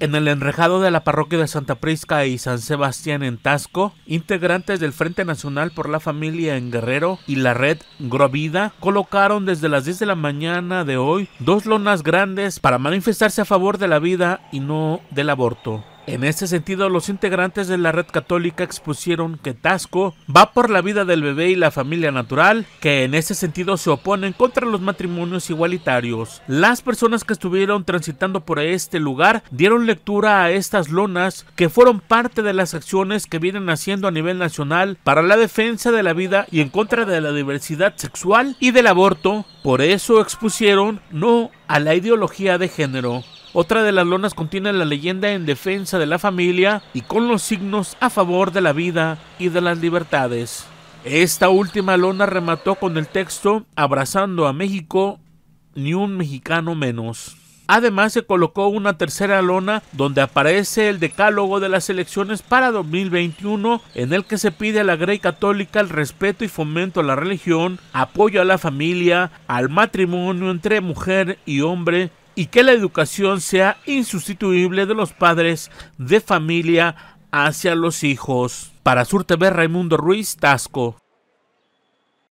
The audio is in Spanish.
En el enrejado de la parroquia de Santa Prisca y San Sebastián en Tasco, integrantes del Frente Nacional por la Familia en Guerrero y la red Grovida colocaron desde las 10 de la mañana de hoy dos lonas grandes para manifestarse a favor de la vida y no del aborto. En este sentido, los integrantes de la red católica expusieron que Tasco va por la vida del bebé y la familia natural, que en ese sentido se oponen contra los matrimonios igualitarios. Las personas que estuvieron transitando por este lugar dieron lectura a estas lonas que fueron parte de las acciones que vienen haciendo a nivel nacional para la defensa de la vida y en contra de la diversidad sexual y del aborto. Por eso expusieron no a la ideología de género. Otra de las lonas contiene la leyenda en defensa de la familia y con los signos a favor de la vida y de las libertades. Esta última lona remató con el texto Abrazando a México, ni un mexicano menos. Además se colocó una tercera lona donde aparece el decálogo de las elecciones para 2021 en el que se pide a la Grey Católica el respeto y fomento a la religión, apoyo a la familia, al matrimonio entre mujer y hombre y que la educación sea insustituible de los padres de familia hacia los hijos. Para Sur TV, Raimundo Ruiz Tasco.